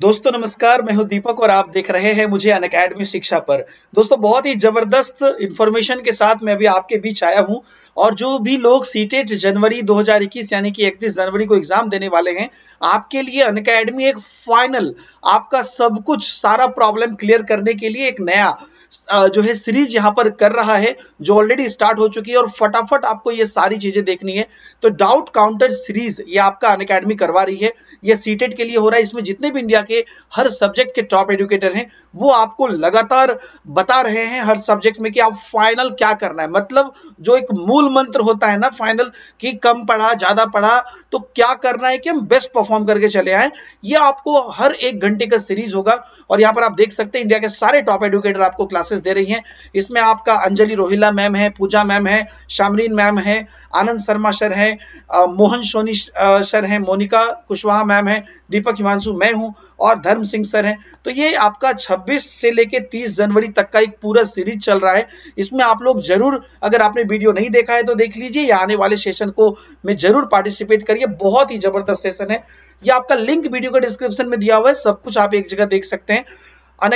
दोस्तों नमस्कार मैं हूं दीपक और आप देख रहे हैं मुझे अन अकेडमी शिक्षा पर दोस्तों बहुत ही जबरदस्त इन्फॉर्मेशन के साथ मैं अभी आपके बीच आया हूं और जो भी लोग सीटेट जनवरी 2021 यानी कि 31 जनवरी को एग्जाम देने वाले हैं आपके लिए अन अकेडमी एक फाइनल आपका सब कुछ सारा प्रॉब्लम क्लियर करने के लिए एक नया जो है सीरीज यहाँ पर कर रहा है जो ऑलरेडी स्टार्ट हो चुकी है और फटाफट आपको ये सारी चीजें देखनी है तो डाउट काउंटर सीरीज ये आपका अन करवा रही है ये सीटेट के लिए हो रहा है इसमें जितने भी इंडिया के के हर सब्जेक्ट के टॉप एजुकेटर हैं वो आपको लगातार बता रहे हैं हर सब्जेक्ट में कि आप फाइनल क्या करना है मतलब जो एक मूल मंत्र होता है ना फाइनल कि कम पढ़ा ज्यादा पढ़ा तो क्या करना है कि हम बेस्ट परफॉर्म करके चले आए ये आपको हर एक घंटे का सीरीज होगा और यहाँ पर आप देख सकते हैं इंडिया के सारे टॉप एडुकेटर आपको क्लासेस दे रही है इसमें आपका अंजलि रोहिला मैम है पूजा मैम है शामरीन मैम है आनंद शर्मा सर है मोहन सोनी सर है मोनिका कुशवाहा मैम है दीपक हिमांशु मैं हूँ और धर्म सिंह सर हैं तो ये आपका 26 से लेके 30 जनवरी तक का एक पूरा सीरीज चल रहा है इसमें आप लोग जरूर अगर आपने वीडियो नहीं देखा है तो देख लीजिए या आने वाले सेशन को में जरूर पार्टिसिपेट करिए बहुत ही जबरदस्त सेशन है ये आपका लिंक वीडियो का डिस्क्रिप्शन में दिया हुआ है सब कुछ आप एक जगह देख सकते हैं अन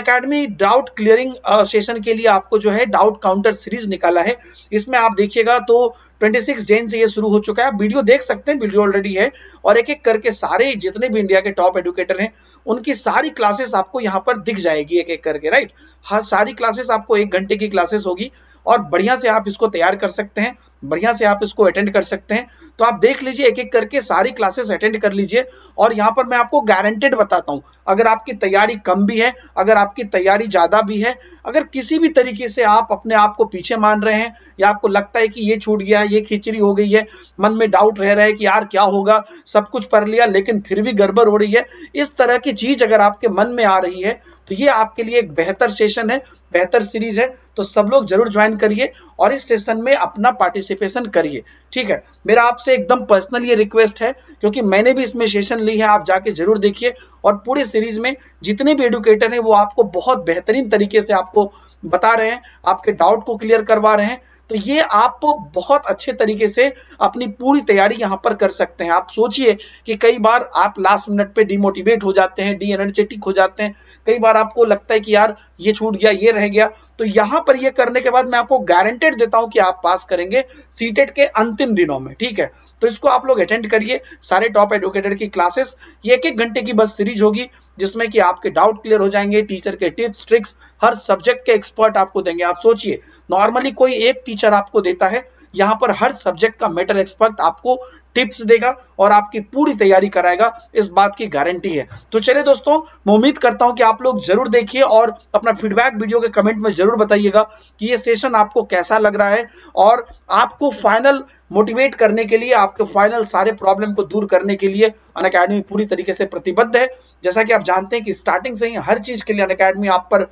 डाउट क्लियरिंग सेशन के लिए आपको जो है डाउट काउंटर सीरीज निकाला है इसमें आप देखिएगा तो 26 जैन से ये शुरू हो चुका है वीडियो देख सकते हैं वीडियो ऑलरेडी है और एक एक करके सारे जितने भी इंडिया के टॉप एडुकेटर हैं उनकी सारी क्लासेस आपको यहाँ पर दिख जाएगी एक एक करके राइट हर सारी क्लासेस आपको एक घंटे की क्लासेस होगी और बढ़िया से आप इसको तैयार कर सकते हैं बढ़िया से आप इसको अटेंड कर सकते हैं तो आप देख लीजिए एक एक करके सारी क्लासेस अटेंड कर लीजिए और यहाँ पर मैं आपको गारंटेड बताता हूँ अगर आपकी तैयारी कम भी है अगर आपकी तैयारी ज़्यादा भी है अगर किसी भी तरीके से आप अपने आप को पीछे मान रहे हैं या आपको लगता है कि ये छूट गया ये खिचड़ी हो गई है मन में डाउट रह रहा है कि यार क्या होगा सब कुछ पढ़ लिया लेकिन फिर भी गड़बड़ हो रही है इस तरह की चीज़ अगर आपके मन में आ रही है तो ये आपके लिए एक बेहतर सेशन है बेहतर सीरीज है तो सब लोग जरूर ज्वाइन करिए और इस सेशन में अपना पार्टिसिपेट पार्टिसिपेशन करिए ठीक है मेरा आपसे एकदम पर्सनल ये रिक्वेस्ट है क्योंकि मैंने भी इसमें सेशन ली है आप जाके जरूर देखिए और पूरे सीरीज में जितने भी एडुकेटर हैं वो आपको बहुत बेहतरीन तरीके से आपको बता रहे हैं आपके डाउट को क्लियर करवा रहे हैं तो ये आप बहुत अच्छे तरीके से अपनी पूरी तैयारी यहाँ पर कर सकते हैं आप सोचिए कि कई बार आप लास्ट मिनट पे डिमोटिवेट हो जाते हैं डी एनर्जेटिक हो जाते हैं कई बार आपको लगता है कि यार ये छूट गया ये रह गया तो यहाँ पर ये करने के बाद मैं आपको गारंटेड देता हूँ कि आप पास करेंगे सीटेट के अंतिम दिनों में ठीक है तो इसको आप लोग अटेंड करिए सारे टॉप एडुकेटर की क्लासेस एक एक घंटे की बस सीरीज होगी जिसमें कि आपके डाउट क्लियर हो जाएंगे टीचर के टिप्स ट्रिक्स हर सब्जेक्ट के एक्सपर्ट आपको देंगे आप सोचिए नॉर्मली कोई एक टीचर आपको देता है यहाँ पर हर सब्जेक्ट का मेटर एक्सपर्ट आपको टिप्स देगा और आपकी पूरी तैयारी कराएगा इस बात की गारंटी है तो चलिए दोस्तों मैं उम्मीद करता हूं कि आप लोग जरूर देखिए और अपना फीडबैक वीडियो के कमेंट में जरूर बताइएगा कि ये सेशन आपको कैसा लग रहा है और आपको फाइनल मोटिवेट करने के लिए आपके फाइनल सारे प्रॉब्लम को दूर करने के लिए अन पूरी तरीके से प्रतिबद्ध है जैसा कि आप जानते हैं कि स्टार्टिंग से ही हर चीज के लिए अन अकेडमी आप पर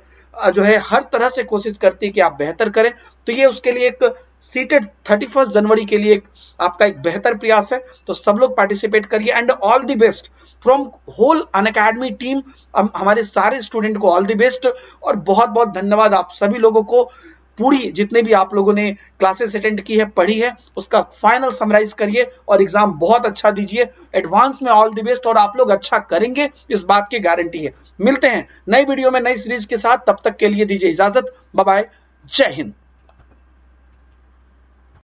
जो है हर तरह से कोशिश करती है कि आप बेहतर करें तो ये उसके लिए एक सीटेड 31 जनवरी के लिए एक आपका एक बेहतर प्रयास है तो सब लोग पार्टिसिपेट करिए and all the best from whole Unacademy team हमारे सारे स्टूडेंट को ऑल द बेस्ट और बहुत बहुत धन्यवाद आप सभी लोगों को पूरी जितने भी आप लोगों ने क्लासेस अटेंड की है पढ़ी है उसका फाइनल समराइज करिए और एग्जाम बहुत अच्छा दीजिए एडवांस में ऑल द बेस्ट और आप लोग अच्छा करेंगे इस बात की गारंटी है मिलते हैं नई वीडियो में नई सीरीज के साथ तब तक के लिए दीजिए इजाजत बाय जय हिंद